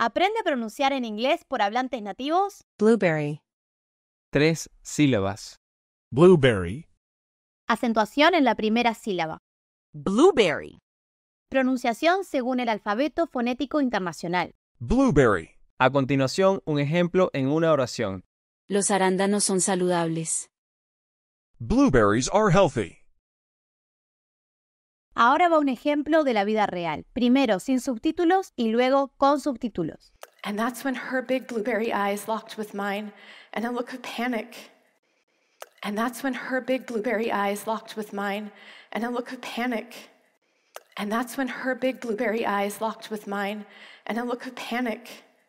Aprende a pronunciar en inglés por hablantes nativos. Blueberry. Tres sílabas. Blueberry. Acentuación en la primera sílaba. Blueberry. Pronunciación según el alfabeto fonético internacional. Blueberry. A continuación, un ejemplo en una oración. Los arándanos son saludables. Blueberries are healthy. Ahora va un ejemplo de la vida real, primero sin subtítulos y luego con subtítulos. And that's when her big blueberry eyes locked with mine and a look of panic. And that's when her big blueberry eyes locked with mine and a look of panic. And that's when her big blueberry eyes locked with mine and a look of panic.